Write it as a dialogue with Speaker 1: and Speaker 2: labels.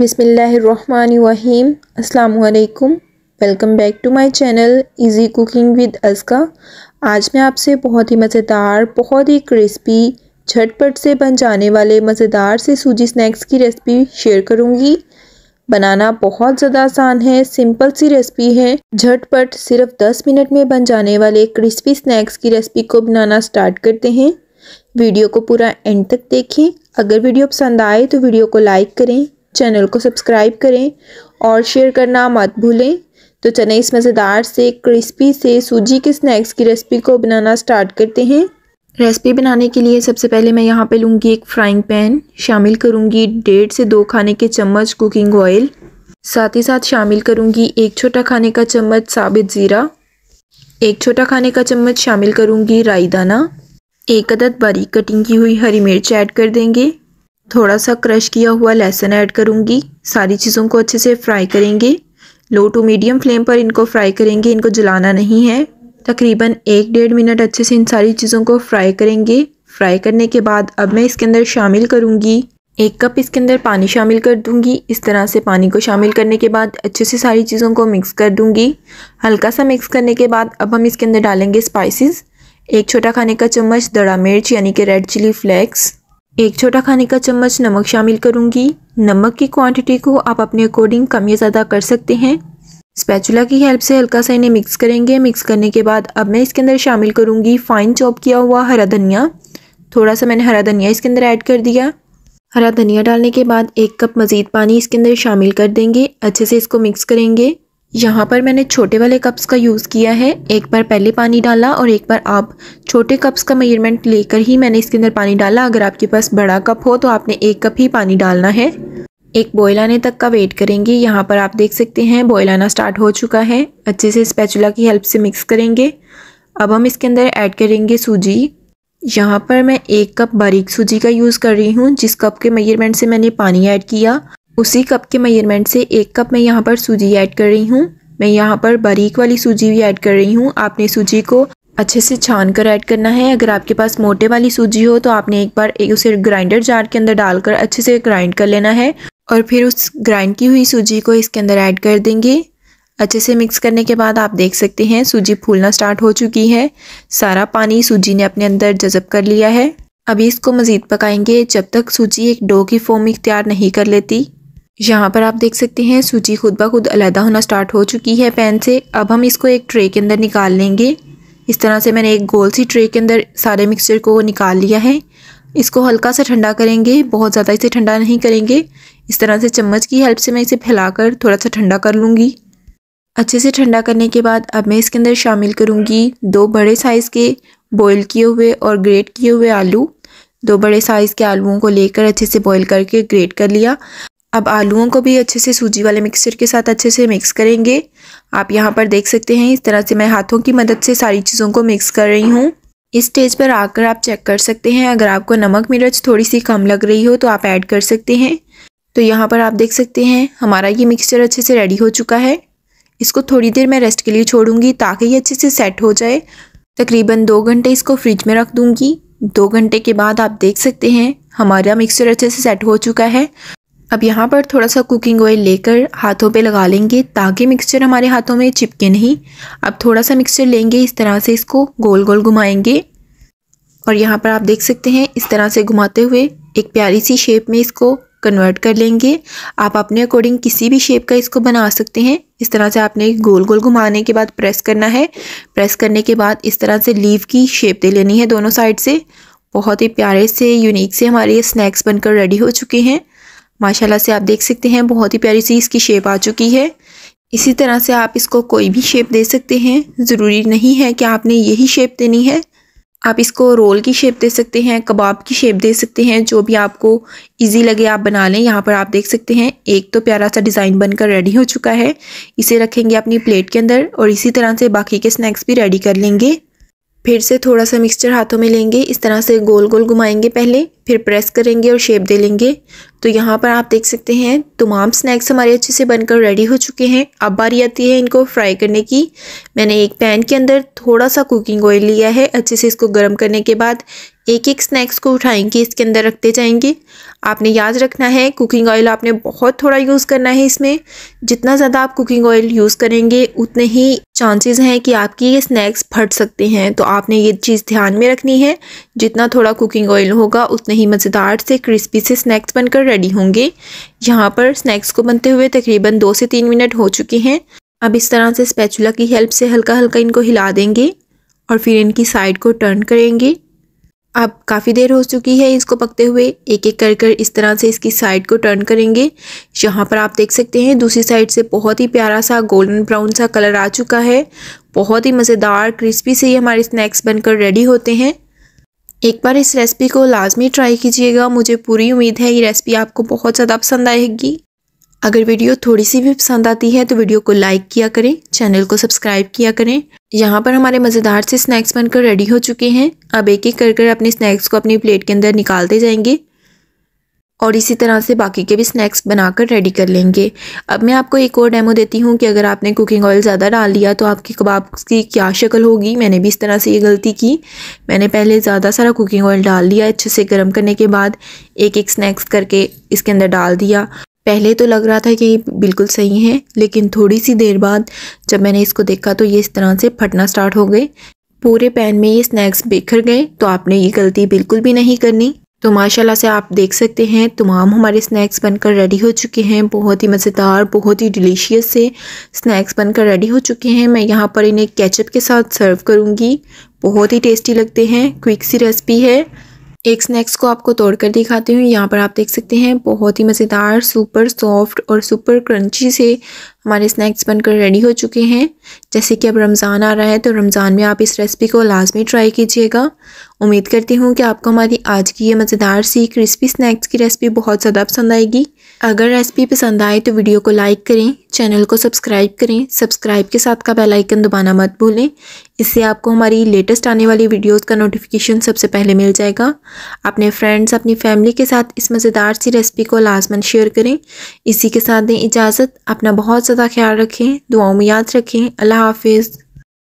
Speaker 1: बिसमीम् अल्लाम welcome back to my channel easy cooking with Azka आज मैं आपसे बहुत ही मज़ेदार बहुत ही क्रिस्पी झटपट से बन जाने वाले मज़ेदार से सूजी स्नैक्स की रेसिपी शेयर करूंगी बनाना बहुत ज़्यादा आसान है सिंपल सी रेसिपी है झटपट सिर्फ 10 मिनट में बन जाने वाले क्रिस्पी स्नैक्स की रेसिपी को बनाना स्टार्ट करते हैं वीडियो को पूरा एंड तक देखें अगर वीडियो पसंद आए तो वीडियो को लाइक करें चैनल को सब्सक्राइब करें और शेयर करना मत भूलें तो चलें इस मज़ेदार से क्रिस्पी से सूजी के स्नैक्स की रेसिपी को बनाना स्टार्ट करते हैं रेसिपी बनाने के लिए सबसे पहले मैं यहाँ पे लूँगी एक फ्राइंग पैन शामिल करूँगी डेढ़ से दो खाने के चम्मच कुकिंग ऑयल साथ ही साथ शामिल करूँगी एक छोटा खाने का चम्मच साबित ज़ीरा एक छोटा खाने का चम्मच शामिल करूँगी राई दाना एक अदद बारीक कटिंग की हुई हरी मिर्च ऐड कर देंगे थोड़ा सा क्रश किया हुआ लहसुन ऐड करूँगी सारी चीज़ों को अच्छे से फ्राई करेंगे लो टू मीडियम फ्लेम पर इनको फ्राई करेंगे इनको जलाना नहीं है तकरीबन एक डेढ़ मिनट अच्छे से इन सारी चीज़ों को फ्राई करेंगे फ्राई करने के बाद अब मैं इसके अंदर शामिल करूँगी एक कप इसके अंदर पानी शामिल कर दूंगी इस तरह से पानी को शामिल करने के बाद अच्छे से सारी चीज़ों को मिक्स कर दूंगी हल्का सा मिक्स करने के बाद अब हम इसके अंदर डालेंगे स्पाइसेस एक छोटा खाने का चम्मच दड़ा मिर्च यानी कि रेड चिली फ्लेक्स एक छोटा खाने का चम्मच नमक शामिल करूँगी नमक की क्वांटिटी को आप अपने अकॉर्डिंग कम या ज़्यादा कर सकते हैं स्पैचुला की हेल्प से हल्का सा इन्हें मिक्स करेंगे मिक्स करने के बाद अब मैं इसके अंदर शामिल करूँगी फाइन चॉप किया हुआ हरा धनिया थोड़ा सा मैंने हरा धनिया इसके अंदर ऐड कर दिया हरा धनिया डालने के बाद एक कप मज़ीद पानी इसके अंदर शामिल कर देंगे अच्छे से इसको मिक्स करेंगे यहाँ पर मैंने छोटे वाले कप्स का यूज़ किया है एक बार पहले पानी डाला और एक बार आप छोटे कप्स का मेजरमेंट लेकर ही मैंने इसके अंदर पानी डाला अगर आपके पास बड़ा कप हो तो आपने एक कप ही पानी डालना है एक बॉयल आने तक का वेट करेंगे यहाँ पर आप देख सकते हैं बॉयल आना स्टार्ट हो चुका है अच्छे से स्पैचुला की हेल्प से मिक्स करेंगे अब हम इसके अंदर ऐड करेंगे सूजी यहाँ पर मैं एक कप बारीक सूजी का यूज़ कर रही हूँ जिस कप के मेजरमेंट से मैंने पानी ऐड किया उसी कप के मेजरमेंट से एक कप मैं यहाँ पर सूजी ऐड कर रही हूँ मैं यहाँ पर बारीक वाली सूजी भी ऐड कर रही हूँ आपने सूजी को अच्छे से छान कर ऐड करना है अगर आपके पास मोटे वाली सूजी हो तो आपने एक बार एक उसे ग्राइंडर जार के अंदर डालकर अच्छे से ग्राइंड कर लेना है और फिर उस ग्राइंड की हुई सूजी को इसके अंदर ऐड कर देंगे अच्छे से मिक्स करने के बाद आप देख सकते हैं सूजी फूलना स्टार्ट हो चुकी है सारा पानी सूजी ने अपने अंदर जजब कर लिया है अभी इसको मज़ीद पकाएंगे जब तक सूजी एक डो की फॉर्म इख्तियार नहीं कर लेती यहाँ पर आप देख सकते हैं सूजी खुद ब खुद अलहदा होना स्टार्ट हो चुकी है पैन से अब हम इसको एक ट्रे के अंदर निकाल लेंगे इस तरह से मैंने एक गोल सी ट्रे के अंदर सारे मिक्सचर को निकाल लिया है इसको हल्का सा ठंडा करेंगे बहुत ज़्यादा इसे ठंडा नहीं करेंगे इस तरह से चम्मच की हेल्प से मैं इसे फैलाकर थोड़ा सा ठंडा कर लूँगी अच्छे से ठंडा करने के बाद अब मैं इसके अंदर शामिल करूँगी दो बड़े साइज़ के बॉयल किए हुए और ग्रेट किए हुए आलू दो बड़े साइज़ के आलुओं को लेकर अच्छे से बॉईल करके ग्रेट कर लिया अब आलूओं को भी अच्छे से सूजी वाले मिक्सचर के साथ अच्छे से मिक्स करेंगे आप यहाँ पर देख सकते हैं इस तरह से मैं हाथों की मदद से सारी चीज़ों को मिक्स कर रही हूँ इस स्टेज पर आकर आप चेक कर सकते हैं अगर आपको नमक मिर्च थोड़ी सी कम लग रही हो तो आप ऐड कर सकते हैं तो यहाँ पर आप देख सकते हैं हमारा ये मिक्सचर अच्छे से रेडी हो चुका है इसको थोड़ी देर मैं रेस्ट के लिए छोड़ूंगी ताकि ये अच्छे से सेट हो जाए तकरीबन दो घंटे इसको फ्रिज में रख दूंगी दो घंटे के बाद आप देख सकते हैं हमारा मिक्सचर अच्छे से सेट हो चुका है अब यहाँ पर थोड़ा सा कुकिंग ऑयल लेकर हाथों पे लगा लेंगे ताकि मिक्सचर हमारे हाथों में चिपके नहीं अब थोड़ा सा मिक्सचर लेंगे इस तरह से इसको गोल गोल घुमाएंगे और यहाँ पर आप देख सकते हैं इस तरह से घुमाते हुए एक प्यारी सी शेप में इसको कन्वर्ट कर लेंगे आप अपने अकॉर्डिंग किसी भी शेप का इसको बना सकते हैं इस तरह से आपने गोल गोल घुमाने के बाद प्रेस करना है प्रेस करने के बाद इस तरह से लीव की शेप दे लेनी है दोनों साइड से बहुत ही प्यारे से यूनिक से हमारे ये स्नैक्स बनकर रेडी हो चुके हैं माशाल्लाह से आप देख सकते हैं बहुत ही प्यारी सी इसकी शेप आ चुकी है इसी तरह से आप इसको कोई भी शेप दे सकते हैं ज़रूरी नहीं है कि आपने यही शेप देनी है आप इसको रोल की शेप दे सकते हैं कबाब की शेप दे सकते हैं जो भी आपको इजी लगे आप बना लें यहाँ पर आप देख सकते हैं एक तो प्यारा सा डिज़ाइन बनकर रेडी हो चुका है इसे रखेंगे अपनी प्लेट के अंदर और इसी तरह से बाकी के स्नैक्स भी रेडी कर लेंगे फिर से थोड़ा सा मिक्सचर हाथों में लेंगे इस तरह से गोल गोल घुमाएंगे पहले फिर प्रेस करेंगे और शेप दे लेंगे तो यहाँ पर आप देख सकते हैं तमाम स्नैक्स हमारे अच्छे से बनकर रेडी हो चुके हैं अब बारी आती है इनको फ्राई करने की मैंने एक पैन के अंदर थोड़ा सा कुकिंग ऑयल लिया है अच्छे से इसको गर्म करने के बाद एक एक स्नैक्स को उठाएंगे इसके अंदर रखते जाएंगे आपने याद रखना है कुकिंग ऑयल आपने बहुत थोड़ा यूज़ करना है इसमें जितना ज़्यादा आप कुकिंग ऑयल यूज़ करेंगे उतने ही चांसेस हैं कि आपकी ये स्नैक्स फट सकते हैं तो आपने ये चीज़ ध्यान में रखनी है जितना थोड़ा कुकिंग ऑयल होगा उतने ही मज़ेदार से क्रिस्पी से स्नैक्स बनकर रेडी होंगे यहाँ पर स्नैक्स को बनते हुए तकरीबन दो से तीन मिनट हो चुके हैं अब इस तरह से स्पैचुला की हेल्प से हल्का हल्का इनको हिला देंगे और फिर इनकी साइड को टर्न करेंगे अब काफ़ी देर हो चुकी है इसको पकते हुए एक एक कर कर इस तरह से इसकी साइड को टर्न करेंगे यहाँ पर आप देख सकते हैं दूसरी साइड से बहुत ही प्यारा सा गोल्डन ब्राउन सा कलर आ चुका है बहुत ही मज़ेदार क्रिस्पी से ये हमारे स्नैक्स बनकर रेडी होते हैं एक बार इस रेसिपी को लाजमी ट्राई कीजिएगा मुझे पूरी उम्मीद है ये रेसिपी आपको बहुत ज़्यादा पसंद आएगी अगर वीडियो थोड़ी सी भी पसंद आती है तो वीडियो को लाइक किया करें चैनल को सब्सक्राइब किया करें यहाँ पर हमारे मज़ेदार से स्नैक्स बनकर रेडी हो चुके हैं अब एक एक कर कर अपने स्नैक्स को अपनी प्लेट के अंदर निकालते जाएंगे और इसी तरह से बाकी के भी स्नैक्स बनाकर रेडी कर लेंगे अब मैं आपको एक और डेमो देती हूँ कि अगर आपने कुकिंग ऑयल ज़्यादा डाल लिया तो आपकी कबाब की क्या शक्ल होगी मैंने भी इस तरह से ये गलती की मैंने पहले ज़्यादा सारा कुकिंग ऑयल डाल दिया अच्छे से गर्म करने के बाद एक एक स्नैक्स करके इसके अंदर डाल दिया पहले तो लग रहा था कि ये बिल्कुल सही है लेकिन थोड़ी सी देर बाद जब मैंने इसको देखा तो ये इस तरह से फटना स्टार्ट हो गए पूरे पैन में ये स्नैक्स बिखर गए तो आपने ये गलती बिल्कुल भी नहीं करनी तो माशाल्लाह से आप देख सकते हैं तमाम हमारे स्नैक्स बनकर रेडी हो चुके हैं बहुत ही मज़ेदार बहुत ही डिलीशियस से स्नैक्स बनकर रेडी हो चुके हैं मैं यहाँ पर इन्हें केचप के साथ सर्व करूँगी बहुत ही टेस्टी लगते हैं क्विक सी रेसिपी है एक स्नैक्स को आपको तोड़ कर दिखाती हूँ यहाँ पर आप देख सकते हैं बहुत ही मज़ेदार सुपर सॉफ्ट और सुपर क्रंची से हमारे स्नैक्स बनकर रेडी हो चुके हैं जैसे कि अब रमज़ान आ रहा है तो रमज़ान में आप इस रेसिपी को लाजमी ट्राई कीजिएगा उम्मीद करती हूँ कि आपको हमारी आज की ये मज़ेदार सी क्रिस्पी स्नैक्स की रेसिपी बहुत ज़्यादा पसंद आएगी अगर रेसिपी पसंद आए तो वीडियो को लाइक करें चैनल को सब्सक्राइब करें सब्सक्राइब के साथ का बेल आइकन दबाना मत भूलें इससे आपको हमारी लेटेस्ट आने वाली वीडियोस का नोटिफिकेशन सबसे पहले मिल जाएगा अपने फ्रेंड्स अपनी फैमिली के साथ इस मज़ेदार सी रेसिपी को लाजमन शेयर करें इसी के साथ दें इजाज़त अपना बहुत ज़्यादा ख्याल रखें दुआओं में याद रखें अल्लाह हाफिज़